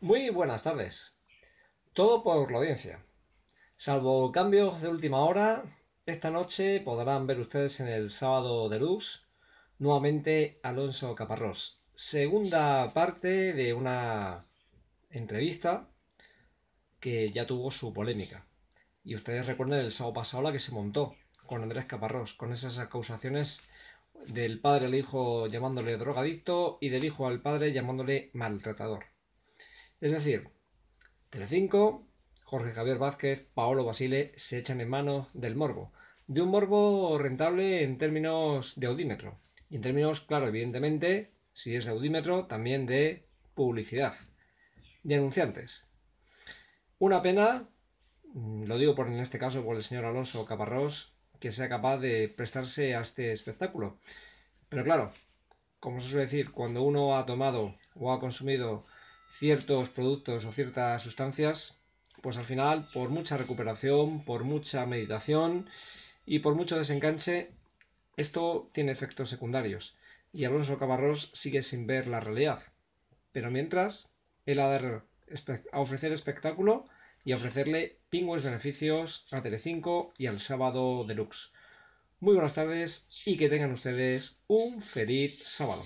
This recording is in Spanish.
Muy buenas tardes. Todo por la audiencia. Salvo cambios de última hora, esta noche podrán ver ustedes en el sábado de luz nuevamente Alonso Caparrós. Segunda parte de una entrevista que ya tuvo su polémica. Y ustedes recuerden el sábado pasado la que se montó con Andrés Caparrós, con esas acusaciones del padre al hijo llamándole drogadicto y del hijo al padre llamándole maltratador. Es decir, Telecinco, Jorge Javier Vázquez, Paolo Basile se echan en manos del morbo. De un morbo rentable en términos de audímetro. Y en términos, claro, evidentemente, si es audímetro, también de publicidad. De anunciantes. Una pena, mm, lo digo por en este caso por el señor Alonso Caparrós, que sea capaz de prestarse a este espectáculo. Pero claro, como se suele decir, cuando uno ha tomado o ha consumido ciertos productos o ciertas sustancias, pues al final, por mucha recuperación, por mucha meditación y por mucho desenganche, esto tiene efectos secundarios. Y Alonso Cabarrós sigue sin ver la realidad. Pero mientras, él ha de a ofrecer espectáculo y ofrecerle pingües beneficios a Telecinco y al sábado deluxe. Muy buenas tardes y que tengan ustedes un feliz sábado.